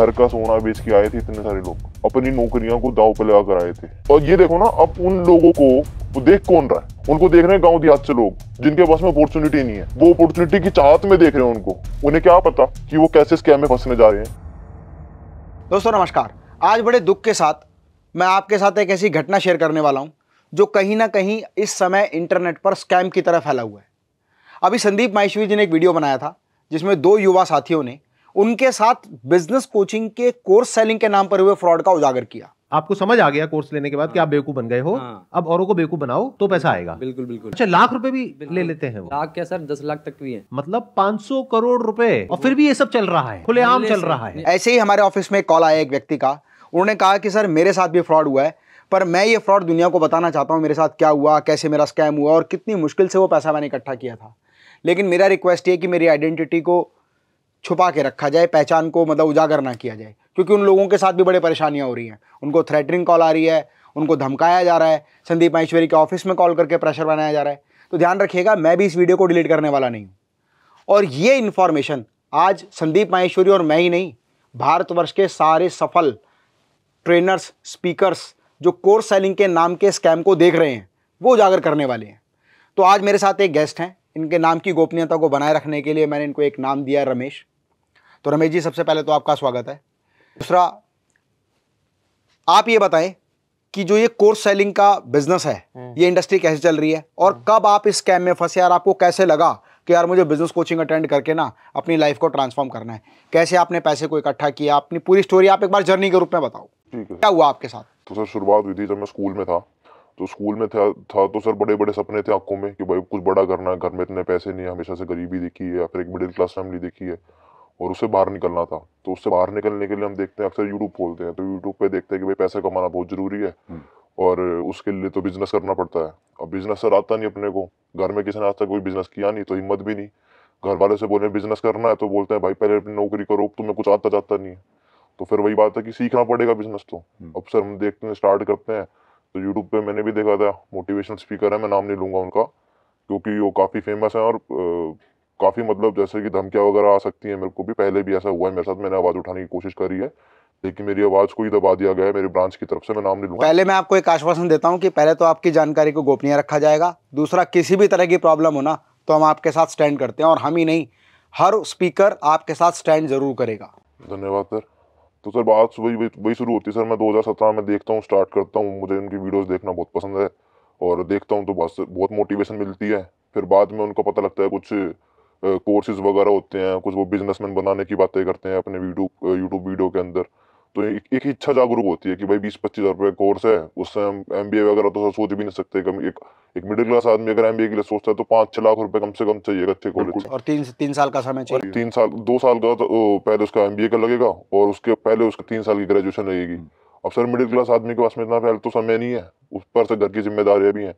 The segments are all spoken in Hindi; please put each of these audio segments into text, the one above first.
घर का सोना बेच के आए थे इतने सारे लोग अपनी नौकरियों को दाव पे लगा कर आए थे और ये देखो ना अब उन लोगों को देख कौन रहा है उनको देख रहे हैं गांव देहात से लोग जिनके पास में अपॉर्चुनिटी नहीं है वो अपॉर्चुनिटी की चाहत में देख रहे हैं उनको उन्हें क्या पता कि वो कैसे स्कैम में फंसने जा रहे हैं दोस्तों नमस्कार आज बड़े दुख के साथ मैं आपके साथ एक ऐसी घटना शेयर करने वाला हूँ जो कहीं ना कहीं इस समय इंटरनेट पर स्कैम की तरह फैला हुआ है अभी संदीप माहेश्वरी जी ने एक वीडियो बनाया था जिसमें दो युवा साथियों ने उनके साथ बिजनेस कोचिंग के कोर्स सेलिंग के नाम पर हुए फ्रॉड का उजागर किया आपको समझ आ गया कोर्स लेने के बाद हाँ। कि आप हाँ। बेवकूफ बन गए हो हाँ। अब औरों को बेवकूफ बनाओ तो पैसा आएगा बिल्कुल बिल्कुल अच्छा लाख रुपए भी ले लेते हैं वो लाख क्या सर दस लाख तक भी है मतलब पांच सौ करोड़ रुपए और फिर भी ये सब चल रहा है खुलेआम चल रहा है ऐसे ही हमारे ऑफिस में कॉल आया एक व्यक्ति का उन्होंने कहा कि सर मेरे साथ भी फ्रॉड हुआ है पर मैं ये फ्रॉड दुनिया को बताना चाहता हूँ मेरे साथ क्या हुआ कैसे मेरा स्कैम हुआ और कितनी मुश्किल से वो पैसा मैंने इकट्ठा किया था लेकिन मेरा रिक्वेस्ट ये कि मेरी आइडेंटिटी को छुपा के रखा जाए पहचान को मतलब उजागर ना किया जाए क्योंकि उन लोगों के साथ भी बड़े परेशानियाँ हो रही हैं उनको थ्रेटरिंग कॉल आ रही है उनको धमकाया जा रहा है संदीप माहेश्वरी के ऑफिस में कॉल करके प्रेशर बनाया जा रहा है तो ध्यान रखिएगा मैं भी इस वीडियो को डिलीट करने वाला नहीं हूँ और ये इन्फॉर्मेशन आज संदीप माहेश्वरी और मैं ही नहीं भारतवर्ष के सारे सफल ट्रेनर्स स्पीकर्स जो कोर्स सेलिंग के नाम के स्कैम को देख रहे हैं वो उजागर करने वाले हैं तो आज मेरे साथ एक गेस्ट हैं इनके नाम की गोपनीयता को बनाए रखने के लिए मैंने इनको एक नाम दिया रमेश तो रमेश जी सबसे पहले तो आपका स्वागत है दूसरा आप ये बताएं कि जो ये कोर्स सेलिंग का बिजनेस है हम्म। ये इंडस्ट्री कैसे चल रही है और हम्म। कब आप इस स्कैम में फंसे यार आपको कैसे लगा कि यार मुझे बिजनेस कोचिंग अटेंड करके ना अपनी लाइफ को ट्रांसफॉर्म करना है कैसे आपने पैसे को इकट्ठा किया अपनी पूरी स्टोरी आप एक बार जर्नी के रूप में बताओ क्या हुआ आपके साथ तो सर शुरुआत हुई थी जब मैं स्कूल में था तो स्कूल में था था तो सर बड़े बड़े सपने थे आंखों में कि भाई कुछ बड़ा करना है घर में इतने पैसे नहीं है हमेशा से गरीबी देखी है या फिर एक मिडिल क्लास फैमिली देखी है और उससे बाहर निकलना था तो उससे बाहर निकलने के लिए हम देखते हैं अक्सर यूट्यूब खोलते हैं तो यूट्यूब पे देखते हैं कि भाई पैसा कमाना बहुत ज़रूरी है हम्म। और उसके लिए तो बिजनेस करना पड़ता है अब बिजनेस सर आता नहीं अपने को घर में किसी ने आज तक कोई बिजनेस किया नहीं तो हिम्मत भी नहीं घर वाले से बोले बिजनेस करना है तो बोलते हैं भाई पहले अपनी नौकरी करो तुम्हें कुछ आता जाता नहीं है तो फिर वही बात है कि सीखना पड़ेगा बिजनेस तो हम्म। अब सर हम देखते हैं स्टार्ट करते हैं तो यूट्यूब पे मैंने भी देखा था मोटिवेशनल स्पीकर है मैं नाम नहीं लूंगा उनका क्योंकि वो काफ़ी फेमस है और काफ़ी मतलब जैसे कि धमकियाँ वगैरह आ सकती हैं मेरे को भी पहले भी ऐसा हुआ है मेरे साथ मैंने आवाज़ उठाने की कोशिश करी है लेकिन मेरी आवाज़ को ही दबा दिया गया है मेरी ब्रांच की तरफ से मैं नाम नहीं लूँगा पहले मैं आपको एक आश्वासन देता हूँ कि पहले तो आपकी जानकारी को गोपनीय रखा जाएगा दूसरा किसी भी तरह की प्रॉब्लम हो ना तो हम आपके साथ स्टैंड करते हैं और हम ही नहीं हर स्पीकर आपके साथ स्टैंड जरूर करेगा धन्यवाद सर तो सर बात वही वही शुरू होती है सर मैं 2017 में देखता हूँ स्टार्ट करता हूँ मुझे उनकी वीडियोस देखना बहुत पसंद है और देखता हूँ तो बस बहुत मोटिवेशन मिलती है फिर बाद में उनको पता लगता है कुछ कोर्सेज वगैरह होते हैं कुछ वो बिजनेसमैन बनाने की बातें करते हैं अपने वीडियो यूट्यूब वीडियो के अंदर तो एक, एक इच्छा जागरूक होती है कि भाई बीस पच्चीस हज़ार रुपये कोर्स है उससे हम एम बी ए वगैरह तो सोच भी नहीं सकते कम एक एक मिडिल क्लास आदमी अगर एम बी ए के लिए सोचता है तो पाँच छः लाख रुपए कम से कम चाहिए अच्छे कॉलेज और तीन तीन साल का समय चाहिए तीन साल दो साल का तो पहले उसका एम बी ए का लगेगा और उसके पहले उसके तीन साल की ग्रेजुएशन लगेगी हम्म। अब सर मिडिल क्लास आदमी के पास में इतना पहले तो समय नहीं है उस पर से घर की जिम्मेदारियाँ भी हैं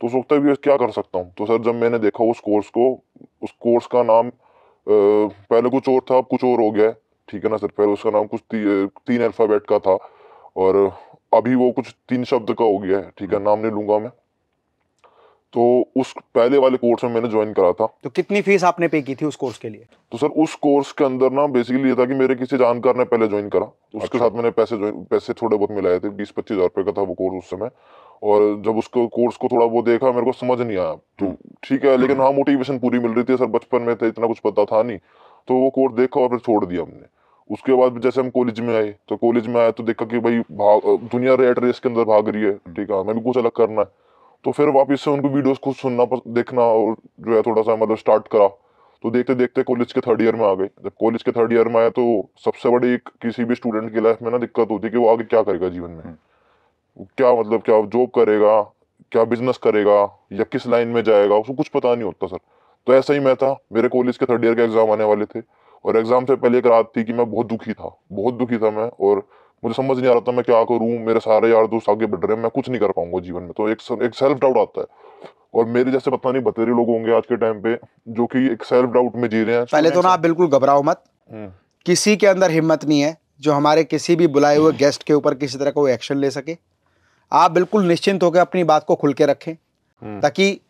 तो सोचता है क्या कर सकता हूँ तो सर जब मैंने देखा उस कोर्स को उस कोर्स का नाम पहले कुछ और था अब कुछ और हो गया ठीक है ना सर पहले उसका नाम कुछ ती, तीन अल्फ़ाबेट का था और अभी वो कुछ तीन शब्द का हो गया है ठीक है नाम नहीं लूंगा मैं तो उस पहले वाले कोर्स में मैंने ज्वाइन करा था तो कितनी फीस आपने पे की थी उस कोर्स के लिए तो सर उस कोर्स के अंदर ना बेसिकली ये था कि मेरे किसी जानकार ने पहले ज्वाइन करा उसके अच्छा। साथ मैंने पैसे पैसे थोड़े बहुत मिलाए थे बीस पच्चीस हजार रुपये का था वो कोर्स उस समय और जब उसको कोर्स को थोड़ा वो देखा मेरे को समझ नहीं आया तो हम्म। ठीक है लेकिन हाँ मोटिवेशन पूरी मिल रही थी सर बचपन में तो इतना कुछ पता था नहीं तो वो कोर्स देखा और फिर छोड़ दिया हमने उसके बाद जैसे हम कॉलेज में आए तो कॉलेज में आए तो देखा कि भाई भाग दुनिया रेड रेस के अंदर भाग रही है हम्म। ठीक है मैं भी कुछ अलग करना है तो फिर वापस से उनको वीडियोस को सुनना देखना और जो है थोड़ा सा मतलब स्टार्ट करा तो देखते देखते कॉलेज के थर्ड ईयर में आ गए जब कॉलेज के थर्ड ईयर में आया तो सबसे बड़ी किसी भी स्टूडेंट की लाइफ में ना दिक्कत होती है कि वो आगे क्या करेगा जीवन में हम्म। क्या मतलब क्या जॉब करेगा क्या बिजनेस करेगा या किस लाइन में जाएगा उसको कुछ पता नहीं होता सर तो ऐसा ही मैं था मेरे कॉलेज के थर्ड ईयर के एग्जाम आने वाले थे और एग्जाम से पहले एक रात थी कि मैं बहुत दुखी था बहुत दुखी था मैं और मुझे समझ नहीं आ रहा था मैं क्या करूँ मेरे सारे यार दोस्त आगे बढ़ रहे हैं मैं कुछ नहीं कर पाऊंगा जीवन में तो एक एक सेल्फ डाउट आता है और मेरे जैसे पता नहीं बतेरे लोग होंगे आज के टाइम पे जो कि एक सेल्फ डाउट में जी रहे हैं पहले तो ना आप बिल्कुल घबराओ मत हम्म। किसी के अंदर हिम्मत नहीं है जो हमारे किसी भी बुलाए हुए गेस्ट हम्म। के ऊपर किसी तरह का एक्शन ले सके आप बिल्कुल निश्चिंत होकर अपनी बात को खुल के रखें हम्म। ताकि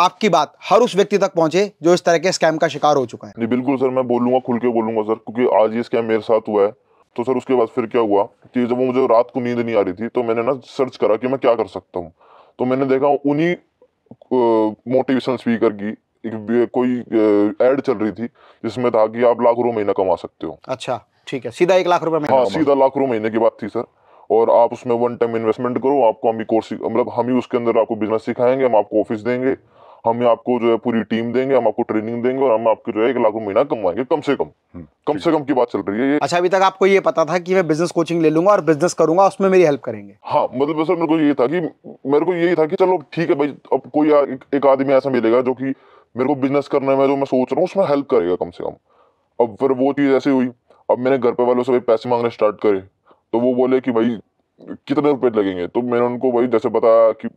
आपकी बात हर उस व्यक्ति तक पहुंचे जो इस तरह के स्कैम का शिकार हो चुका है नहीं बिल्कुल सर मैं बोलूंगा खुल के बोलूंगा सर क्योंकि आज ये स्कैम मेरे साथ हुआ है तो सर उसके बाद फिर क्या हुआ कि जब वो मुझे रात को नींद नहीं आ रही थी तो मैंने ना सर्च करा कि मैं क्या कर सकता हूँ तो मैंने देखा उन्हीं मोटिवेशन स्पीकर की एक कोई एड चल रही थी जिसमें था कि आप लाख रुपए महीना कमा सकते हो अच्छा ठीक है सीधा एक लाख रुपये हाँ सीधा लाख रुपये महीने की बात थी सर और आप उसमें वन टाइम इन्वेस्टमेंट करो आपको हम ही कोर्स मतलब हम ही उसके अंदर आपको बिजनेस सिखाएंगे हम आपको ऑफिस देंगे हम ही आपको जो है पूरी टीम देंगे हम आपको ट्रेनिंग देंगे और हम आपको जो है एक लाख महीना कमाएंगे कम से कम हम्म, कम से कम की बात चल रही है ये अच्छा अभी तक आपको ये पता था कि मैं बिजनेस कोचिंग ले लूंगा और बिजनेस करूंगा उसमें मेरी हेल्प करेंगे हाँ मतलब सर मेरे को ये था कि मेरे को यही था कि चलो ठीक है भाई अब कोई एक आदमी ऐसा मिलेगा जो कि मेरे को बिजनेस करने में जो मैं सोच रहा हूँ उसमें हेल्प करेगा कम से कम अब फिर वो चीज़ ऐसी हुई अब मैंने घर पे वालों से पैसे मांगने स्टार्ट करे तो वो बोले कि भाई कितने रुपए लगेंगे तो मैंने उनको भाई जैसे बताया कि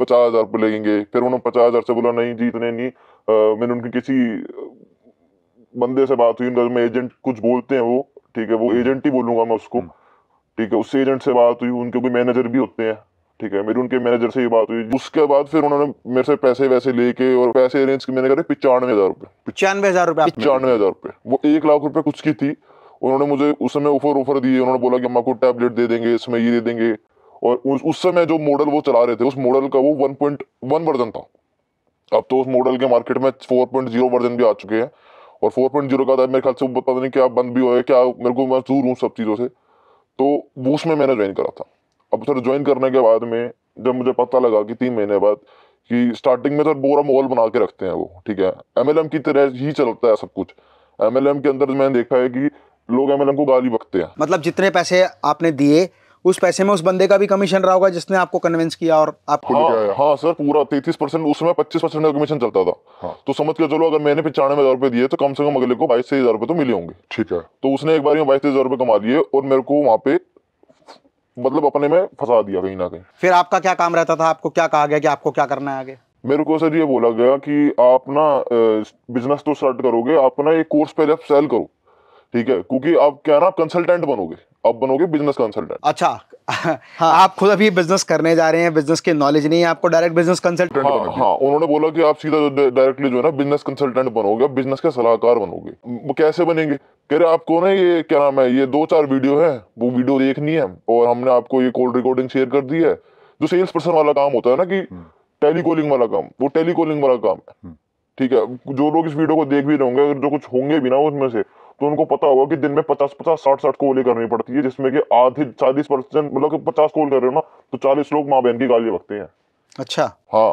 पचास हजार रुपये लगेंगे फिर उन्होंने पचास हजार से बोला नहीं जी इतने नहीं मैंने उनकी किसी बंदे से बात हुई उनका एजेंट कुछ बोलते हैं वो ठीक है वो हम्म। एजेंट ही बोलूंगा मैं उसको हम्म। ठीक है उससे एजेंट से बात हुई उनके कोई मैनेजर भी होते हैं ठीक है मेरी उनके मैनेजर से ये बात हुई उसके बाद फिर उन्होंने मेरे से पैसे वैसे लेके और पैसे अरेंज मैंने करे पिचानवे हजार रुपये पिचानवे हजार रुपए पिचानवे हजार रुपये वो एक लाख रुपए कुछ की थी उन्होंने मुझे उस समय ऑफर ऑफर दिए उन्होंने बोला कि हम आपको टैबलेट दे देंगे इसमें ये दे देंगे और उस उस समय जो मॉडल वो चला रहे थे उस मॉडल का वो 1.1 वर्जन था अब तो उस मॉडल के मार्केट में 4.0 वर्जन भी आ चुके हैं और 4.0 का था मेरे ख्याल से पता नहीं क्या बंद भी हो है क्या मेरे को मैं दूर हूँ सब चीज़ों से तो वो उसमें मैंने ज्वाइन करा था अब सर ज्वाइन करने के बाद में जब मुझे पता लगा कि तीन महीने बाद कि स्टार्टिंग में सर बोरा मॉल बना के रखते हैं वो ठीक है एम की तरह ही चलता है सब कुछ एम के अंदर मैंने देखा है कि लोग एमएलएम मतलब को गाली बकते हैं मतलब जितने पैसे आपने दिए उस पैसे में उस बंदे का भी कमीशन रहा होगा जिसने आपको कन्विंस किया और आपको हाँ, है। हाँ सर पूरा तैतीस परसेंट उसमें पच्चीस परसेंट का कमीशन चलता था हाँ। तो समझ के चलो अगर मैंने पचानवे हजार रुपए दिए तो कम से कम अगले को बाईस हजार रुपए तो मिले होंगे ठीक है तो उसने एक बार में बाईस हजार रुपए कमा लिए और मेरे को वहाँ पे मतलब अपने में फंसा दिया कहीं ना कहीं फिर आपका क्या काम रहता था आपको क्या कहा गया कि आपको क्या करना है आगे मेरे को सर ये बोला गया कि आप ना बिजनेस तो स्टार्ट करोगे आप ना एक कोर्स पहले आप सेल करो ठीक है क्योंकि आप क्या ना कंसल्टेंट बनोगे आप बनोगे बिजनेस कंसल्टेंट अच्छा हाँ आप खुद अभी बिजनेस करने जा रहे हैं बिजनेस के नॉलेज नहीं है आपको डायरेक्ट बिजनेस कंसल्टेंट हाँ, हाँ उन्होंने बोला कि आप सीधा डायरेक्टली जो है ना बिजनेस कंसल्टेंट बनोगे बिजनेस के सलाहकार बनोगे वो कैसे बनेंगे कह रहे आपको ना ये क्या नाम है ये दो चार वीडियो है वो वीडियो देखनी है और हमने आपको ये कॉल रिकॉर्डिंग शेयर कर दी है जो सेल्स पर्सन वाला काम होता है ना कि टेलीकॉलिंग हम्म। वाला काम वो टेलीकॉलिंग वाला काम है हम्म। ठीक है जो लोग इस वीडियो को देख भी रहे होंगे जो कुछ होंगे भी ना उसमें से तो उनको पता होगा कि दिन में पचास पचास साठ साठ कॉल ही करनी पड़ती है जिसमें कि आधी चालीस परसेंट मतलब पचास कॉल कर रहे हो ना तो चालीस लोग माँ बहन की गालियां बकते हैं अच्छा हाँ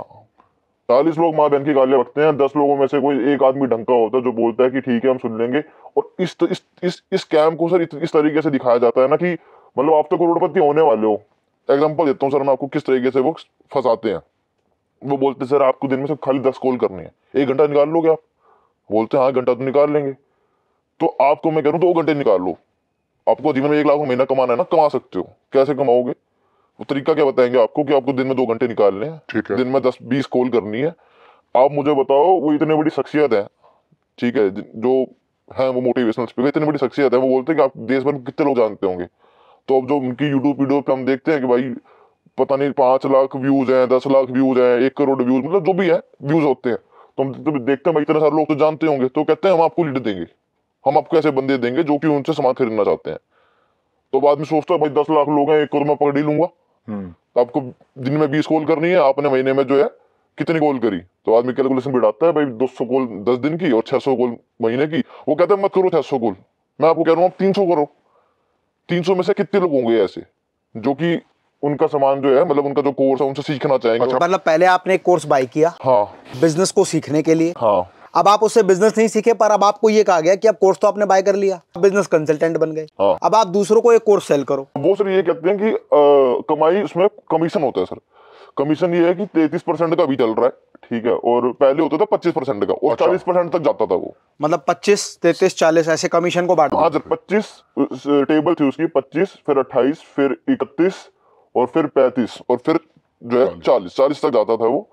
चालीस लोग माँ बहन की गालियां रखते हैं दस लोगों में से कोई एक आदमी ढंका होता है जो बोलता है कि ठीक है हम सुन लेंगे और इस इस इस स्कैम कैम को सर इस तरीके से दिखाया जाता है ना कि मतलब आप तो करोड़पति होने वाले हो एग्जाम्पल देता हूँ सर मैं आपको किस तरीके से वो फंसाते हैं वो बोलते सर आपको दिन में सिर्फ खाली दस कॉल करनी है एक घंटा निकाल लोगे आप बोलते हैं हाँ घंटा तो निकाल लेंगे तो आपको मैं कह रहा हूँ दो घंटे निकाल लो आपको जीवन में एक लाख महीना कमाना है ना कमा सकते हो कैसे कमाओगे वो तरीका क्या बताएंगे आपको कि आपको दिन में दो घंटे निकालने हैं ठीक है दिन में दस बीस कॉल करनी है आप मुझे बताओ वो इतनी बड़ी शख्सियत है ठीक है जो है वो मोटिवेशनल स्पीकर इतनी बड़ी शख्सियत है वो बोलते हैं कि आप देश भर में कितने लोग जानते होंगे तो अब जो उनकी यूट्यूब वीडियो पे हम देखते हैं कि भाई पता नहीं पाँच लाख व्यूज हैं दस लाख व्यूज हैं एक करोड़ व्यूज मतलब जो भी है व्यूज होते हैं तो हम देखते हैं भाई इतने सारे लोग तो जानते होंगे तो कहते हैं हम आपको लीड देंगे हम आपको ऐसे बंदे देंगे जो कि उनसे सामान खरीदना चाहते हैं तो बाद में सोचता भाई दस लाख लोग हैं एक करोड़ में पकड़ ही लूंगा हम्म। तो आपको दिन में बीस कॉल करनी है आपने महीने में जो है कितनी कॉल करी तो आदमी कैलकुलेशन बिठाता है भाई दो सौ कॉल दस दिन की और छह सौ कॉल महीने की वो कहते हैं मत करो छह सौ कॉल मैं आपको कह रहा हूँ आप तीन सौ करो तीन सौ में से कितने लोग होंगे ऐसे जो कि उनका सामान जो है मतलब उनका जो कोर्स है उनसे सीखना चाहेंगे अच्छा। मतलब पहले आपने एक कोर्स बाय किया हाँ बिजनेस को सीखने के लिए हाँ अब आप उससे बिजनेस नहीं सीखे पर अब आपको ये कहा गया कि अब कोर्स तो आपने बाय कर लिया बिजनेस कंसल्टेंट बन गए हाँ। अब आप दूसरों को एक कोर्स सेल करो वो सर ये कहते हैं कि आ, कमाई उसमें कमीशन होता है सर कमीशन ये है कि तैतीस परसेंट का भी चल रहा है ठीक है और पहले होता था पच्चीस परसेंट का और अच्छा। चालीस अच्छा। परसेंट तक जाता था वो मतलब पच्चीस तैतीस चालीस ऐसे कमीशन को बांट हाँ सर पच्चीस टेबल थी उसकी पच्चीस फिर अट्ठाईस फिर इकतीस और फिर पैंतीस और फिर जो है चालीस चालीस तक जाता था वो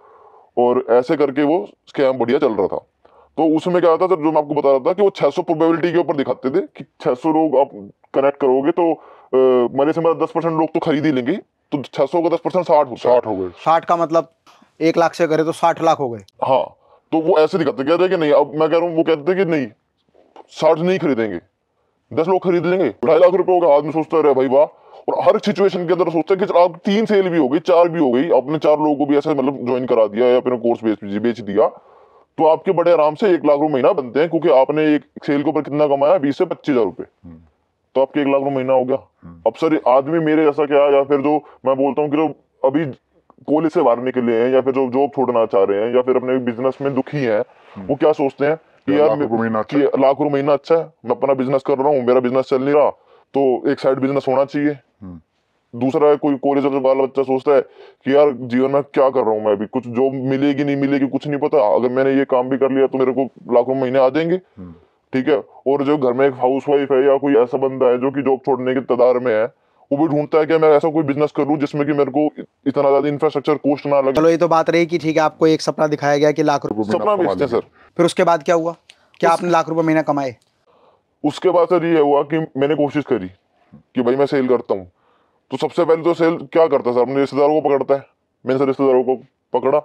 और ऐसे करके वो स्कैम बढ़िया चल रहा था तो उसमें क्या होता था जो मैं आपको बता रहा था कि वो 600 प्रोबेबिलिटी के ऊपर दिखाते थे कि 600 लोग आप कनेक्ट करोगे तो मेरे से मेरा मतलब दस परसेंट लोग तो खरीद ही लेंगे तो 600 का दस परसेंट साठ साठ हो गए साठ का मतलब एक लाख से करे तो साठ लाख हो गए हाँ तो वो ऐसे दिखाते कह रहे कि नहीं अब मैं कह रहा हूँ वो कहते थे कि नहीं साठ नहीं खरीदेंगे दस लोग खरीद लेंगे ढाई लाख रुपये होगा आदमी सोचता रहे भाई वाह और हर सिचुएशन के अंदर सोचते हैं कि आप तीन सेल भी हो गई चार भी हो गई अपने चार लोगों को भी ऐसे मतलब ज्वाइन करा दिया या अपने कोर्स बेच बेच दिया तो आपके बड़े आराम से एक लाख रुपए महीना बनते हैं क्योंकि आपने एक सेल के ऊपर कितना कमाया बीस से पच्चीस हजार रुपए हम्म। तो आपके एक लाख रुपए महीना हो गया हम्म। अब सर आदमी मेरे जैसा क्या या फिर जो मैं बोलता हूँ कि जो अभी कॉलेज से बाहर निकले हैं या फिर जो जॉब छोड़ना चाह रहे हैं या फिर अपने बिजनेस में दुखी है हम्म। वो क्या सोचते हैं कि यार अच्छा लाख रुपए महीना अच्छा है मैं अपना बिजनेस कर रहा हूँ मेरा बिजनेस चल नहीं रहा तो एक साइड बिजनेस होना चाहिए दूसरा है कोई कॉलेज वाला बच्चा सोचता है कि यार जीवन में क्या कर रहा हूँ मैं अभी कुछ जॉब मिलेगी नहीं मिलेगी कुछ नहीं पता अगर मैंने ये काम भी कर लिया तो मेरे को लाखों महीने आ जाएंगे हम्म। ठीक है और जो घर में एक हाउस वाइफ है या कोई ऐसा बंदा है जो कि जॉब छोड़ने के तदार में है वो भी ढूंढता है कि मैं ऐसा कोई बिजनेस करूं जिसमें कि मेरे को इतना ज्यादा इंफ्रास्ट्रक्चर कोस्ट ना लगे चलो ये तो बात रही कि ठीक है आपको एक सपना दिखाया गया कि लाख रुपए सपना बेचते सर फिर उसके बाद क्या हुआ क्या आपने लाख रुपए महीना कमाए उसके बाद सर ये हुआ कि मैंने कोशिश करी कि भाई मैं सेल करता हूँ तो सबसे पहले तो सेल क्या करता है सर अपने रिश्तेदारों को पकड़ता है मैंने सर रिश्तेदारों को पकड़ा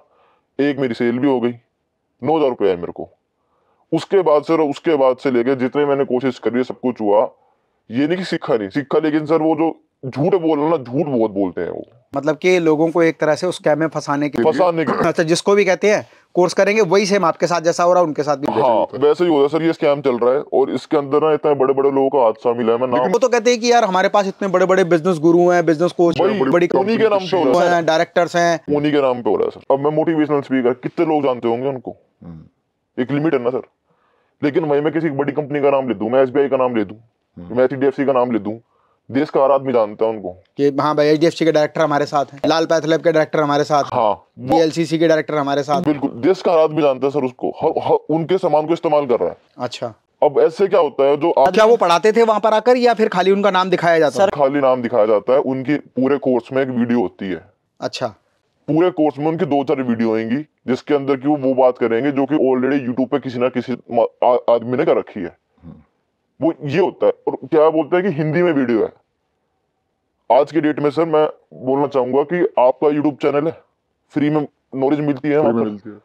एक मेरी सेल भी हो गई नौ हज़ार रुपये आए मेरे को उसके बाद सर उसके बाद से लेके जितने मैंने कोशिश करी सब कुछ हुआ ये नहीं कि सीखा नहीं सीखा लेकिन सर वो जो झूठ बोलना ना झूठ बहुत बोलते हैं वो मतलब कि लोगों को एक तरह से उस कैब में फंसाने के फंसाने के अच्छा जिसको भी कहते हैं कोर्स करेंगे वही सेम आपके साथ जैसा हो रहा है उनके साथ भी हाँ, वैसे ही हो रहा है सर ये स्कैम चल रहा है और इसके अंदर ना इतने बड़े बड़े लोगों का हाथ शामिल है मैं नाम वो तो कहते हैं कि यार हमारे पास इतने बड़े बड़े बिजनेस गुरु हैं बिजनेस कोच बड़ी कंपनी के नाम पे हो रहा है डायरेक्टर्स हैं उन्हीं के नाम पे हो रहा है सर अब मैं मोटिवेशनल स्पीकर कितने लोग जानते होंगे उनको हम्म। एक लिमिट है ना सर लेकिन वही मैं किसी बड़ी कंपनी का नाम ले दू मैं एस का नाम ले दू मैं एच का नाम ले दूं देश का हर आदमी जानता है उनको कि हाँ भाई एच के डायरेक्टर हमारे साथ हैं लाल पैथलैब के डायरेक्टर हमारे साथ हाँ बीएलसीसी के डायरेक्टर हमारे साथ बिल्कुल देश का हर आदमी जानता है सर उसको हर, हर, उनके सामान को इस्तेमाल कर रहा है अच्छा अब ऐसे क्या होता है जो आप... क्या वो पढ़ाते थे वहां पर आकर या फिर खाली उनका नाम दिखाया जाता है खाली नाम दिखाया जाता है उनकी पूरे कोर्स में एक वीडियो होती है अच्छा पूरे कोर्स में उनकी दो चार वीडियो आएंगी जिसके अंदर की वो वो बात करेंगे जो कि ऑलरेडी यूट्यूब पे किसी ना किसी आदमी ने कर रखी है वो ये होता है और क्या बोलते हैं कि हिंदी में वीडियो है आज की डेट में सर मैं बोलना चाहूंगा कि आपका यूट्यूब चैनल है फ्री में नॉलेज मतलब मिलती है,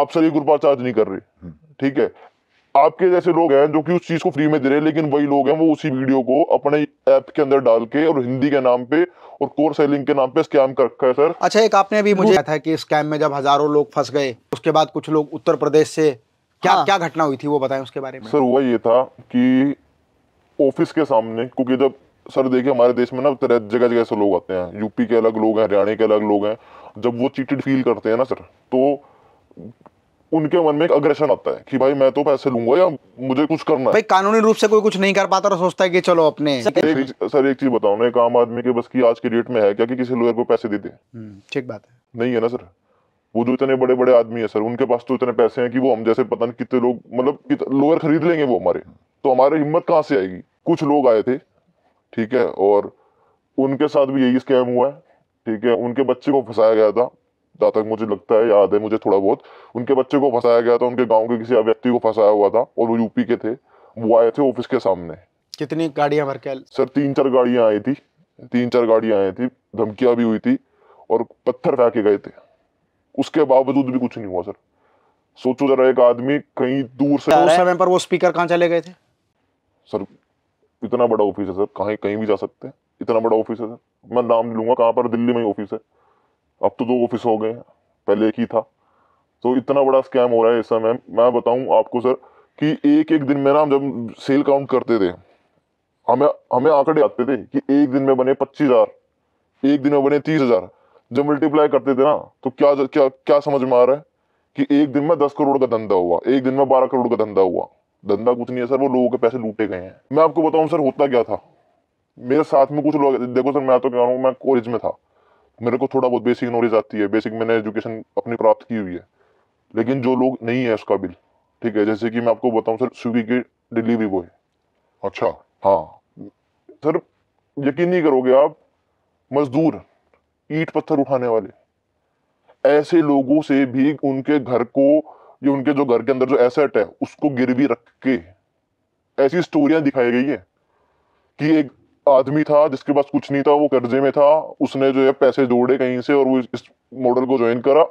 आप सर ये कृपा चार्ज नहीं कर रहे हम्म। ठीक है आपके जैसे लोग हैं जो कि उस चीज को फ्री में दे रहे हैं लेकिन वही लोग हैं वो उसी वीडियो को अपने ऐप के अंदर डाल के और हिंदी के नाम पे और कोर सेलिंग के नाम पे स्कैम कर रखा है सर अच्छा एक आपने भी मुझे कहा तो था कि स्कैम में जब हजारों लोग फंस गए उसके बाद कुछ लोग उत्तर प्रदेश से क्या हाँ। क्या घटना हुई थी वो बताएं उसके बारे में सर हुआ ये था कि ऑफिस के सामने क्योंकि जब सर देखिए हमारे देश में ना तरह जगह जगह से लोग आते हैं यूपी के अलग लोग हैं हरियाणा के अलग लोग हैं जब वो चीटेड फील करते हैं ना सर तो उनके मन में एक अग्रेशन आता है कि भाई मैं तो पैसे लूंगा या मुझे कुछ करना भाई कानूनी रूप से कोई कुछ नहीं कर पाता और तो सोचता है कि चलो अपने एक, सर एक चीज बताओ ना एक आम आदमी के बस की आज के डेट में है क्या कि किसी लॉयर को पैसे दे दे हम्म, ठीक बात है नहीं है ना सर वो जो इतने बड़े बड़े आदमी है सर उनके पास तो इतने पैसे हैं कि वो हम जैसे पता नहीं कितने लोग मतलब लोअर खरीद लेंगे वो हमारे तो हमारे हिम्मत कहाँ से आएगी कुछ लोग आए थे ठीक है और उनके साथ भी यही स्कैम हुआ है ठीक है उनके बच्चे को फंसाया गया था जहाँ तक मुझे लगता है याद है मुझे थोड़ा बहुत उनके बच्चे को फंसाया गया था उनके गाँव के किसी व्यक्ति को फंसाया हुआ था और वो यूपी के थे वो आए थे ऑफिस के सामने कितनी गाड़ियां भर के सर तीन चार गाड़ियां आई थी तीन चार गाड़ियां आई थी धमकियां भी हुई थी और पत्थर फेंके गए थे उसके बावजूद भी कुछ नहीं हुआ सर सोचो जरा एक आदमी कहीं दूर से उस समय पर वो स्पीकर कहाँ चले गए थे सर इतना बड़ा ऑफिस है सर कहीं कहीं भी जा सकते हैं इतना बड़ा ऑफिस है सर मैं नाम लूंगा कहाँ पर दिल्ली में ही ऑफिस है अब तो दो ऑफिस हो गए पहले एक ही था तो इतना बड़ा स्कैम हो रहा है इस समय मैं बताऊं आपको सर कि एक एक दिन में ना हम जब सेल काउंट करते थे हमें हमें आंकड़े आते थे कि एक दिन में बने पच्चीस हजार एक दिन में बने तीस हजार जब मल्टीप्लाई करते थे ना तो क्या क्या क्या समझ में आ रहा है कि एक दिन में दस करोड़ का धंधा हुआ एक दिन में बारह करोड़ का धंधा हुआ धंधा कुछ नहीं है सर वो लोगों के पैसे लूटे गए हैं मैं आपको बताऊं सर होता क्या था मेरे साथ में कुछ लोग देखो सर मैं तो कह रहा हूँ मैं कॉलेज में था मेरे को थोड़ा बहुत बेसिक नॉलेज आती है बेसिक मैंने एजुकेशन अपनी प्राप्त की हुई है लेकिन जो लोग नहीं है उसका बिल ठीक है जैसे कि मैं आपको बताऊँ सर स्विगी के डिलीवरी बॉय अच्छा हाँ सर यकीन नहीं करोगे आप मजदूर ईट पत्थर उठाने वाले ऐसे लोगों से भी उनके घर को या उनके जो घर के अंदर जो एसेट है उसको गिरवी रख के ऐसी स्टोरियां दिखाई गई है कि एक आदमी था जिसके पास कुछ नहीं था वो कर्जे में था उसने जो है पैसे जोड़े कहीं से और वो इस मॉडल को ज्वाइन करा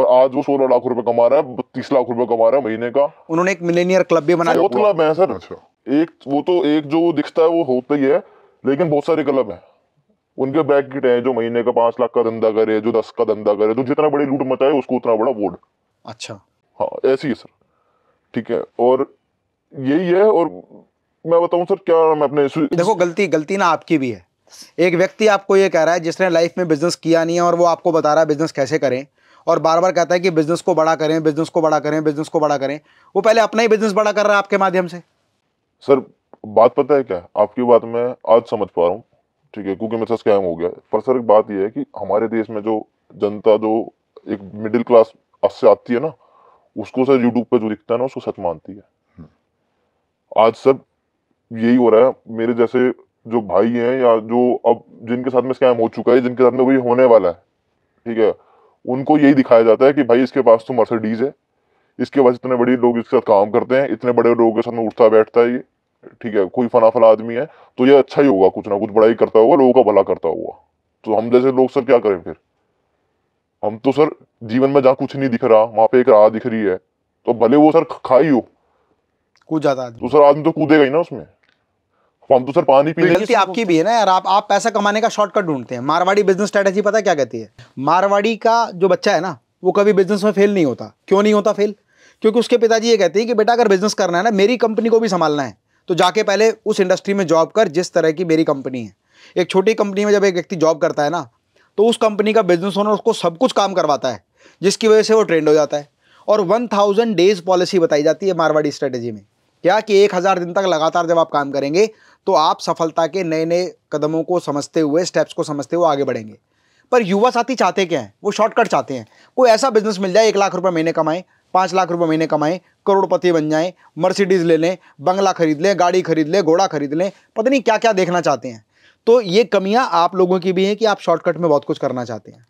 और आज वो सोलह लाख रुपए कमा रहा है बत्तीस लाख रुपए कमा रहा है महीने का उन्होंने एक मिलेनियर क्लब भी बनाया क्लब है सर अच्छा एक वो तो एक जो दिखता है वो होता ही है लेकिन बहुत सारे क्लब है उनके बैक किट है जो महीने का पांच लाख का धंधा करे जो दस का धंधा करे तो जितना बड़ी लूट मचाए उसको उतना बड़ा वोट अच्छा हाँ ऐसी है सर ठीक है और यही है और मैं बताऊं सर क्या मैं अपने देखो गलती गलती ना आपकी भी है एक व्यक्ति आपको ये कह रहा है जिसने लाइफ में बिजनेस किया नहीं है और वो आपको बता रहा है बिजनेस कैसे करें और बार बार कहता है कि बिजनेस को बड़ा करें बिजनेस को बड़ा करें बिजनेस को बड़ा करें वो पहले अपना ही बिजनेस बड़ा कर रहा है आपके माध्यम से सर बात पता है क्या आपकी बात मैं आज समझ पा रहा हूँ ठीक है क्योंकि मेरे साथ स्कैम हो गया पर सर एक बात यह है कि हमारे देश में जो जनता जो एक मिडिल क्लास से आती है ना उसको सर यूट्यूब पे जो दिखता है ना उसको सच मानती है हम्म। आज सर यही हो रहा है मेरे जैसे जो भाई हैं या जो अब जिनके साथ में स्कैम हो चुका है जिनके साथ में वही होने वाला है ठीक है उनको यही दिखाया जाता है कि भाई इसके पास तो मर्सिडीज है इसके पास इतने बड़े लोग इसके साथ काम करते हैं इतने बड़े लोगों के साथ में उठता बैठता है ये ठीक है कोई फनाफला आदमी है तो ये अच्छा ही होगा कुछ ना कुछ बड़ा ही करता होगा लोगों का भला करता होगा तो हम जैसे लोग सर क्या करें फिर हम तो सर जीवन में जहाँ कुछ नहीं दिख रहा वहां पे एक राह दिख रही है तो भले वो सर खाई हो कुछ ज्यादा है तो सर आदमी तो कूदेगा ही ना उसमें तो हम तो सर पानी पी गलती आपकी भी है ना यार आप आप पैसा कमाने का शॉर्टकट ढूंढते हैं मारवाड़ी बिजनेस स्ट्रेटेजी पता क्या कहती है मारवाड़ी का जो बच्चा है ना वो कभी बिजनेस में फेल नहीं होता क्यों नहीं होता फेल क्योंकि उसके पिताजी ये कहते हैं कि बेटा अगर बिजनेस करना है ना मेरी कंपनी को भी संभालना है तो जाके पहले उस इंडस्ट्री में जॉब कर जिस तरह की मेरी कंपनी है एक छोटी कंपनी में जब एक व्यक्ति जॉब करता है ना तो उस कंपनी का बिजनेस ओनर उसको सब कुछ काम करवाता है जिसकी वजह से वो ट्रेंड हो जाता है और वन थाउजेंड डेज पॉलिसी बताई जाती है मारवाड़ी स्ट्रेटेजी में क्या कि एक हज़ार दिन तक लगातार जब आप काम करेंगे तो आप सफलता के नए नए कदमों को समझते हुए स्टेप्स को समझते हुए आगे बढ़ेंगे पर युवा साथी चाहते क्या हैं वो शॉर्टकट चाहते हैं कोई ऐसा बिजनेस मिल जाए एक लाख रुपये महीने कमाएं पाँच लाख रुपए महीने कमाएं करोड़पति बन जाएं मर्सिडीज़ ले लें बंगला खरीद लें गाड़ी खरीद लें घोड़ा खरीद लें पता नहीं क्या क्या देखना चाहते हैं तो ये कमियां आप लोगों की भी हैं कि आप शॉर्टकट में बहुत कुछ करना चाहते हैं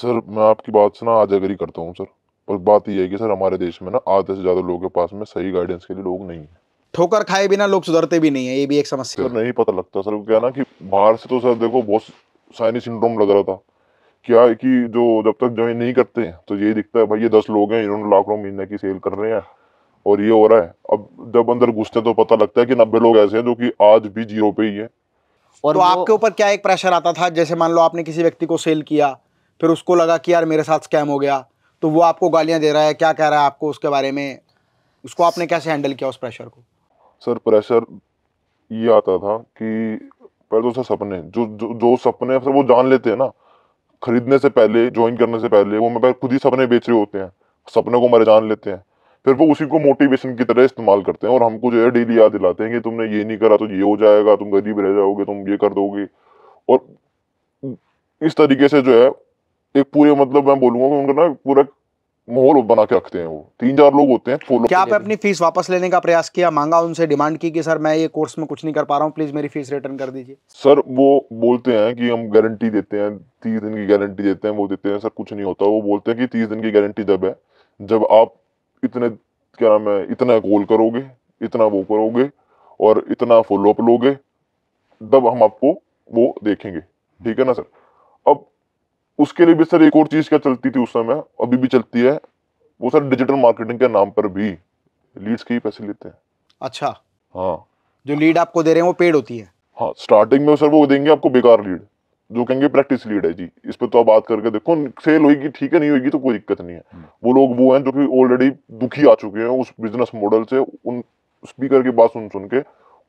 सर मैं आपकी बात से ना आज अग्री करता हूँ सर पर बात यह है कि सर हमारे देश में ना आधे से ज़्यादा लोगों के पास में सही गाइडेंस के लिए लोग नहीं है ठोकर खाए बिना लोग सुधरते भी नहीं है ये भी एक समस्या सर नहीं पता लगता सर क्या ना कि बाहर से तो सर देखो बहुत साइनी सिंड्रोम लग रहा था क्या है कि जो जब तक ज्वाइन नहीं करते तो ये दिखता है भाई ये दस लोग हैं इन्होंने लाखों महीने की सेल कर रहे हैं और ये हो रहा है अब जब अंदर घुसते हैं तो पता लगता है कि नब्बे लोग ऐसे हैं जो कि आज भी जीरो पे ही है और तो आपके ऊपर क्या एक प्रेशर आता था जैसे मान लो आपने किसी व्यक्ति को सेल किया फिर उसको लगा कि यार मेरे साथ स्कैम हो गया तो वो आपको गालियां दे रहा है क्या कह रहा है आपको उसके बारे में उसको आपने कैसे हैंडल किया उस प्रेशर को सर प्रेशर ये आता था कि पहले तो सर सपने जो जो, जो सपने वो जान लेते हैं ना खरीदने से पहले ज्वाइन करने से पहले वो मोबाइल खुद ही सपने बेच रहे होते हैं सपने को मेरे जान लेते हैं फिर वो उसी को मोटिवेशन की तरह इस्तेमाल करते हैं और हमको जो है डेली याद दिलाते हैं कि तुमने ये नहीं करा तो ये हो जाएगा तुम गरीब रह जाओगे तुम ये कर दोगे और इस तरीके से जो है एक पूरे मतलब मैं बोलूंगा कि उनका ना पूरा माहौल बना के रखते हैं वो तीन चार लोग होते हैं फॉलो तो क्या आप अपनी फीस वापस लेने का प्रयास किया मांगा उनसे डिमांड की कि सर मैं ये कोर्स में कुछ नहीं कर पा रहा हूँ प्लीज मेरी फीस रिटर्न कर दीजिए सर वो बोलते हैं कि हम गारंटी देते हैं तीस दिन की गारंटी देते हैं वो देते हैं सर कुछ नहीं होता वो बोलते हैं कि तीस दिन की गारंटी जब है जब आप इतने क्या नाम है इतना गोल करोगे इतना वो करोगे और इतना फॉलोअप लोगे तब हम आपको वो देखेंगे ठीक है ना सर उसके लिए भी सर एक और चीज क्या चलती थी उस समय अभी भी चलती है वो सर डिजिटल मार्केटिंग के नाम पर भी लीड्स के ही पैसे लेते हैं अच्छा हाँ जो लीड आपको दे रहे हैं वो पेड होती है हाँ स्टार्टिंग में सर वो देंगे आपको बेकार लीड जो कहेंगे प्रैक्टिस लीड है जी इस पर तो आप बात करके देखो सेल होगी ठीक है नहीं होगी तो कोई दिक्कत नहीं है हम्म। वो लोग वो हैं जो कि ऑलरेडी दुखी आ चुके हैं उस बिजनेस मॉडल से उन स्पीकर की बात सुन सुन के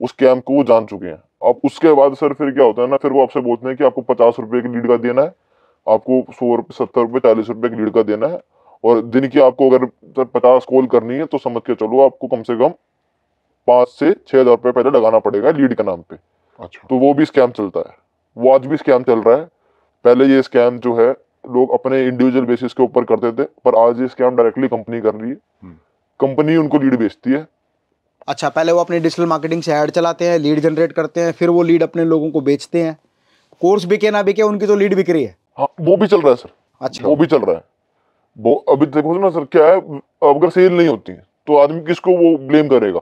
उस कैम्प को वो जान चुके हैं अब उसके बाद सर फिर क्या होता है ना फिर वो आपसे बोलते हैं कि आपको पचास रुपए की लीड का देना है आपको सौ रुपये सत्तर रुपये चालीस रुपये एक लीड का देना है और दिन की आपको अगर सर पचास कॉल करनी है तो समझ के चलो आपको कम से कम पाँच से छः हज़ार रुपये पहले लगाना पड़ेगा लीड के नाम पे अच्छा तो वो भी स्कैम चलता है वो आज भी स्कैम चल रहा है पहले ये स्कैम जो है लोग अपने इंडिविजुअल बेसिस के ऊपर करते थे पर आज ये स्कैम डायरेक्टली कंपनी कर रही है कंपनी हम्म। उनको लीड बेचती है अच्छा पहले वो अपने डिजिटल मार्केटिंग से ऐड चलाते हैं लीड जनरेट करते हैं फिर वो लीड अपने लोगों को बेचते हैं कोर्स बिके ना बिके उनकी तो लीड बिक रही है हाँ वो भी चल रहा है सर अच्छा वो भी चल रहा है वो अभी देखो ना सर क्या है अगर सेल नहीं होती तो आदमी किसको वो ब्लेम करेगा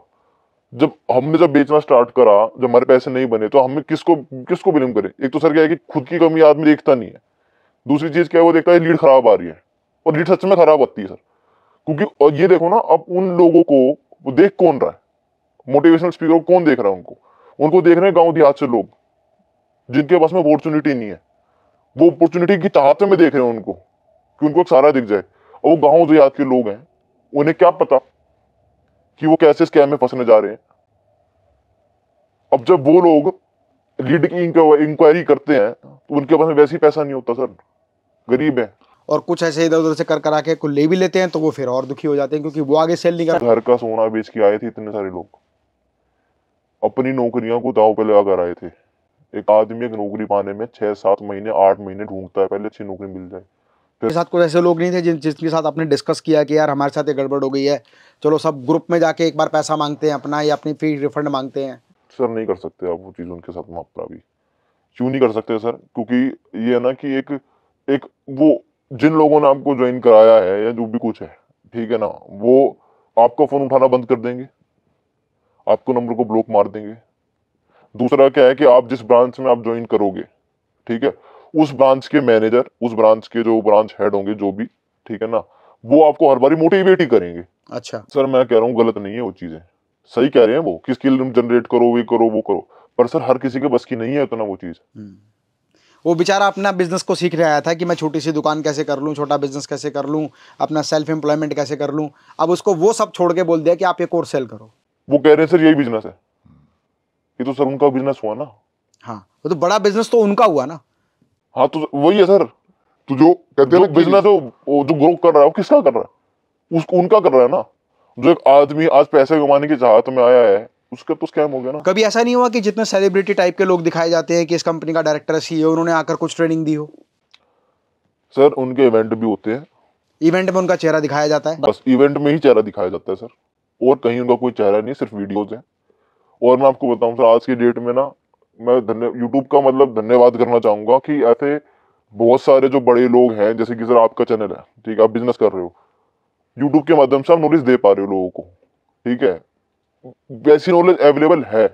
जब हमने जब बेचना स्टार्ट करा जब हमारे पैसे नहीं बने तो हमें किसको किसको ब्लेम करें एक तो सर क्या है कि खुद की कमी आदमी देखता नहीं है दूसरी चीज क्या है वो देखता है लीड खराब आ रही है और लीड सच में खराब होती है सर क्योंकि और ये देखो ना अब उन लोगों को देख कौन रहा है मोटिवेशनल स्पीकर कौन देख रहा है उनको उनको देख रहे हैं गाँव देहात से लोग जिनके पास में अपॉर्चुनिटी नहीं है वो अपॉर्चुनिटी की चाहते में देख रहे हैं उनको कि उनको एक सारा दिख जाए और वो गाँव याद के लोग हैं उन्हें क्या पता कि वो कैसे स्कैम में फंसने जा रहे हैं अब जब वो लोग लीड की इंक्वायरी करते हैं तो उनके पास वैसे ही पैसा नहीं होता सर गरीब है और कुछ ऐसे इधर उधर से कर करा के कुछ ले भी लेते हैं तो वो फिर और दुखी हो जाते हैं क्योंकि वो आगे सेल नहीं कर घर का सोना बेच के आए थे इतने सारे लोग अपनी नौकरियों को दाव पे लगा कर आए थे एक आदमी एक नौकरी पाने में छह सात महीने आठ महीने ढूंढता है पहले अच्छी नौकरी मिल जाए मेरे साथ कुछ ऐसे लोग नहीं थे जिन जिसके साथ आपने डिस्कस किया कि यार हमारे साथ ये गड़बड़ हो गई है चलो सब ग्रुप में जाके एक बार पैसा मांगते हैं अपना या अपनी फी रिफंड मांगते हैं सर नहीं कर सकते आप वो चीज़ उनके साथ मामला भी क्यों नहीं कर सकते सर क्योंकि ये है ना कि एक एक वो जिन लोगों ने आपको ज्वाइन कराया है या जो भी कुछ है ठीक है ना वो आपका फ़ोन उठाना बंद कर देंगे आपको नंबर को ब्लॉक मार देंगे दूसरा क्या है कि आप जिस ब्रांच में आप ज्वाइन करोगे ठीक है उस ब्रांच के मैनेजर उस ब्रांच के जो ब्रांच हेड होंगे जो भी ठीक है ना वो आपको हर बार मोटिवेट ही करेंगे अच्छा सर मैं कह रहा हूँ गलत नहीं है वो चीजें सही कह रहे हैं वो कि स्किल जनरेट करो ये करो वो करो पर सर हर किसी के बस की नहीं है उतना वो चीज़ हम्म। वो बेचारा अपना बिजनेस को सीख रहा था कि मैं छोटी सी दुकान कैसे कर लूँ छोटा बिजनेस कैसे कर लूँ अपना सेल्फ एम्प्लॉयमेंट कैसे कर लूँ अब उसको वो सब छोड़ के बोल दिया कि आप ये कोर्स सेल करो वो कह रहे हैं सर यही बिजनेस है ये तो सर उनका बिजनेस हुआ ना हाँ वो तो बड़ा बिजनेस तो उनका हुआ ना हाँ तो वही है सर तो जो कहते हैं बिजनेस जो ग्रो कर रहा है वो किसका कर रहा है उसको उनका कर रहा है ना जो एक आदमी आज पैसे कमाने की चाहत में आया है उसका तो स्कैम हो गया ना कभी ऐसा नहीं हुआ कि जितने सेलिब्रिटी टाइप के लोग दिखाए जाते हैं कि इस कंपनी का डायरेक्टर है सीईओ e उन्होंने आकर कुछ ट्रेनिंग दी हो सर उनके इवेंट भी होते हैं इवेंट में उनका चेहरा दिखाया जाता है बस इवेंट में ही चेहरा दिखाया जाता है सर और कहीं उनका कोई चेहरा नहीं सिर्फ वीडियोज है और मैं आपको बताऊं सर आज की डेट में ना मैं धन्य यूट्यूब का मतलब धन्यवाद करना चाहूंगा कि ऐसे बहुत सारे जो बड़े लोग हैं जैसे कि सर आपका चैनल है ठीक है आप बिजनेस कर रहे हो यूट्यूब के माध्यम से आप नॉलेज दे पा रहे हो लोगों को ठीक है वैसी नॉलेज अवेलेबल है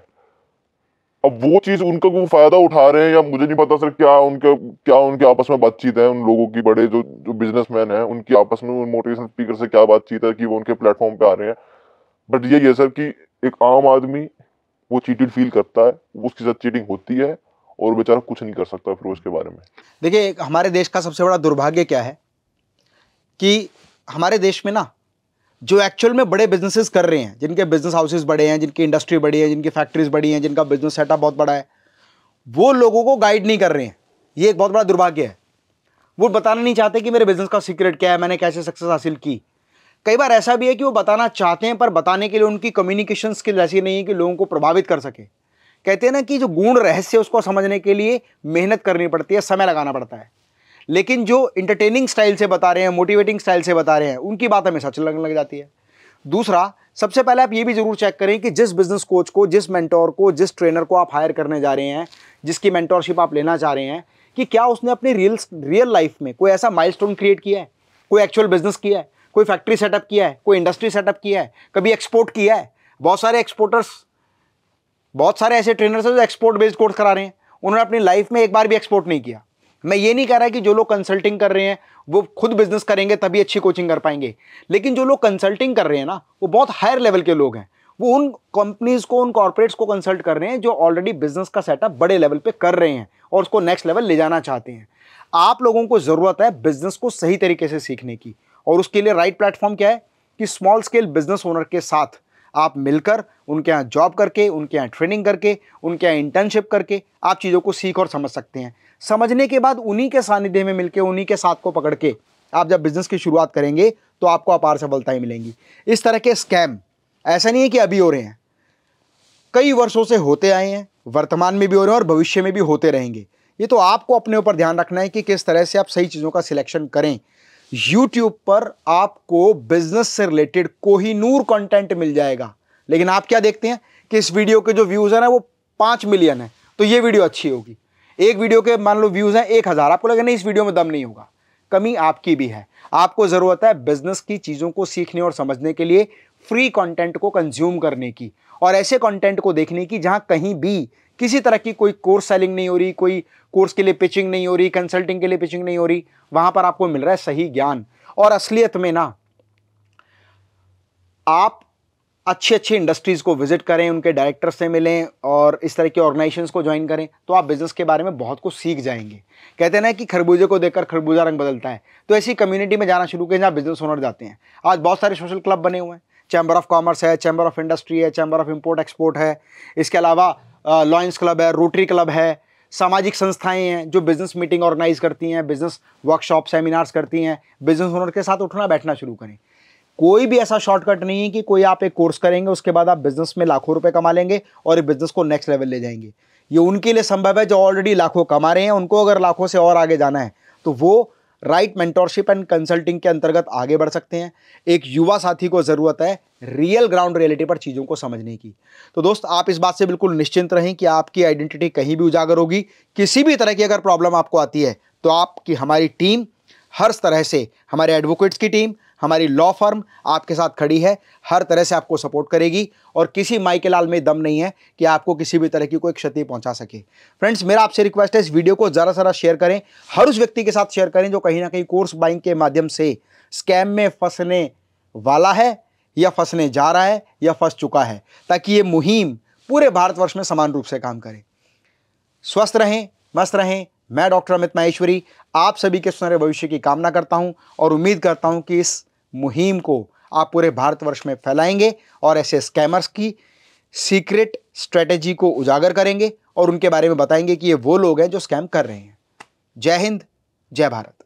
अब वो चीज उनका कोई फायदा उठा रहे हैं या मुझे नहीं पता सर क्या उनके क्या उनके आपस में बातचीत है उन लोगों की बड़े जो जो बिजनेसमैन हैं उनकी आपस में उन मोटिवेशन स्पीकर से क्या बातचीत है कि वो उनके प्लेटफॉर्म पे आ रहे हैं बट यही है सर कि एक आम आदमी वो चीटेड फील करता है उसके साथ चीटिंग होती है और बेचारा कुछ नहीं कर सकता फिर उसके बारे में देखिए हमारे देश का सबसे बड़ा दुर्भाग्य क्या है कि हमारे देश में ना जो एक्चुअल में बड़े बिजनेसेस कर रहे हैं जिनके बिजनेस हाउसेस बड़े हैं जिनकी इंडस्ट्री बड़ी है जिनकी फैक्ट्रीज बड़ी हैं जिनका बिजनेस सेटअप बहुत बड़ा है वो लोगों को गाइड नहीं कर रहे हैं ये एक बहुत बड़ा दुर्भाग्य है वो बताना नहीं चाहते कि मेरे बिजनेस का सीक्रेट क्या है मैंने कैसे सक्सेस हासिल की कई बार ऐसा भी है कि वो बताना चाहते हैं पर बताने के लिए उनकी कम्युनिकेशन स्किल ऐसी नहीं है कि लोगों को प्रभावित कर सके कहते हैं ना कि जो गुण रहस्य उसको समझने के लिए मेहनत करनी पड़ती है समय लगाना पड़ता है लेकिन जो इंटरटेनिंग स्टाइल से बता रहे हैं मोटिवेटिंग स्टाइल से बता रहे हैं उनकी बात हमेशा सच लगने लग जाती है दूसरा सबसे पहले आप ये भी ज़रूर चेक करें कि जिस बिज़नेस कोच को जिस मेंटोर को जिस ट्रेनर को आप हायर करने जा रहे हैं जिसकी मेंटोरशिप आप लेना चाह रहे हैं कि क्या उसने अपनी रियल रियल लाइफ में कोई ऐसा माइलस्टोन क्रिएट किया है कोई एक्चुअल बिज़नेस किया है कोई फैक्ट्री सेटअप किया है कोई इंडस्ट्री सेटअप किया है कभी एक्सपोर्ट किया है बहुत सारे एक्सपोर्टर्स बहुत सारे ऐसे ट्रेनर्स हैं जो एक्सपोर्ट बेस्ड कोर्स करा रहे हैं उन्होंने अपनी लाइफ में एक बार भी एक्सपोर्ट नहीं किया मैं ये नहीं कह रहा कि जो लोग कंसल्टिंग कर रहे हैं वो खुद बिजनेस करेंगे तभी अच्छी कोचिंग कर पाएंगे लेकिन जो लोग कंसल्टिंग कर रहे हैं ना वो बहुत हायर लेवल के लोग हैं वो उन कंपनीज को उन कॉर्पोरेट्स को कंसल्ट कर रहे हैं जो ऑलरेडी बिजनेस का सेटअप बड़े लेवल पर कर रहे हैं और उसको नेक्स्ट लेवल ले जाना चाहते हैं आप लोगों को ज़रूरत है बिजनेस को सही तरीके से सीखने की और उसके लिए राइट प्लेटफॉर्म क्या है कि स्मॉल स्केल बिजनेस ओनर के साथ आप मिलकर उनके यहाँ जॉब करके उनके यहाँ ट्रेनिंग करके उनके यहाँ इंटर्नशिप करके आप चीज़ों को सीख और समझ सकते हैं समझने के बाद उन्हीं के सानिध्य में मिलकर उन्हीं के साथ को पकड़ के आप जब बिजनेस की शुरुआत करेंगे तो आपको अपार सफलताएँ मिलेंगी इस तरह के स्कैम ऐसा नहीं है कि अभी हो रहे हैं कई वर्षों से होते आए हैं वर्तमान में भी हो रहे हैं और भविष्य में भी होते रहेंगे ये तो आपको अपने ऊपर ध्यान रखना है कि किस तरह से आप सही चीज़ों का सिलेक्शन करें यूट्यूब पर आपको बिजनेस से रिलेटेड नूर कॉन्टेंट मिल जाएगा लेकिन आप क्या देखते हैं कि इस वीडियो के जो व्यूज़ हैं ना वो पांच मिलियन है तो ये वीडियो अच्छी होगी एक वीडियो के मान लो व्यूज़ हैं एक हज़ार आपको लगे नहीं इस वीडियो में दम नहीं होगा कमी आपकी भी है आपको ज़रूरत है बिजनेस की चीज़ों को सीखने और समझने के लिए फ्री कंटेंट को कंज्यूम करने की और ऐसे कंटेंट को देखने की जहां कहीं भी किसी तरह की कोई कोर्स सेलिंग नहीं हो रही कोई कोर्स के लिए पिचिंग नहीं हो रही कंसल्टिंग के लिए पिचिंग नहीं हो रही वहां पर आपको मिल रहा है सही ज्ञान और असलियत में ना आप अच्छी अच्छी इंडस्ट्रीज़ को विजिट करें उनके डायरेक्टर से मिलें और इस तरह के ऑर्गेनाइजेशन को ज्वाइन करें तो आप बिज़नेस के बारे में बहुत कुछ सीख जाएंगे कहते हैं ना कि खरबूजे को देखकर खरबूजा रंग बदलता है तो ऐसी कम्युनिटी में जाना शुरू करें जहाँ बिज़नेस ओनर जाते हैं आज बहुत सारे सोशल क्लब बने हुए हैं चैम्बर ऑफ कॉमर्स है चैम्बर ऑफ इंडस्ट्री है चैम्बर ऑफ इम्पोर्ट एक्सपोर्ट है इसके अलावा लॉयंस क्लब है रोटरी क्लब है सामाजिक संस्थाएं हैं जो बिज़नेस मीटिंग ऑर्गेनाइज करती हैं बिज़नेस वर्कशॉप सेमिनार्स करती हैं बिज़नेस ओनर के साथ उठना बैठना शुरू करें कोई भी ऐसा शॉर्टकट नहीं है कि कोई आप एक कोर्स करेंगे उसके बाद आप बिज़नेस में लाखों रुपए कमा लेंगे और बिज़नेस को नेक्स्ट लेवल ले जाएंगे ये उनके लिए संभव है जो ऑलरेडी लाखों कमा रहे हैं उनको अगर लाखों से और आगे जाना है तो वो राइट मेंटोरशिप एंड कंसल्टिंग के अंतर्गत आगे बढ़ सकते हैं एक युवा साथी को ज़रूरत है रियल ग्राउंड रियलिटी पर चीज़ों को समझने की तो दोस्त आप इस बात से बिल्कुल निश्चिंत रहें कि आपकी आइडेंटिटी कहीं भी उजागर होगी किसी भी तरह की अगर प्रॉब्लम आपको आती है तो आपकी हमारी टीम हर तरह से हमारे एडवोकेट्स की टीम हमारी लॉ फर्म आपके साथ खड़ी है हर तरह से आपको सपोर्ट करेगी और किसी माई के लाल में दम नहीं है कि आपको किसी भी तरह की कोई क्षति पहुंचा सके फ्रेंड्स मेरा आपसे रिक्वेस्ट है इस वीडियो को ज़रा ज़रा शेयर करें हर उस व्यक्ति के साथ शेयर करें जो कहीं ना कहीं कोर्स बाइंग के माध्यम से स्कैम में फंसने वाला है या फंसने जा रहा है या फंस चुका है ताकि ये मुहिम पूरे भारतवर्ष में समान रूप से काम करें स्वस्थ रहें मस्त रहें मैं डॉक्टर अमित माहेश्वरी आप सभी के सुनहरे भविष्य की कामना करता हूं और उम्मीद करता हूं कि इस मुहिम को आप पूरे भारतवर्ष में फैलाएंगे और ऐसे स्कैमर्स की सीक्रेट स्ट्रेटजी को उजागर करेंगे और उनके बारे में बताएंगे कि ये वो लोग हैं जो स्कैम कर रहे हैं जय हिंद जय भारत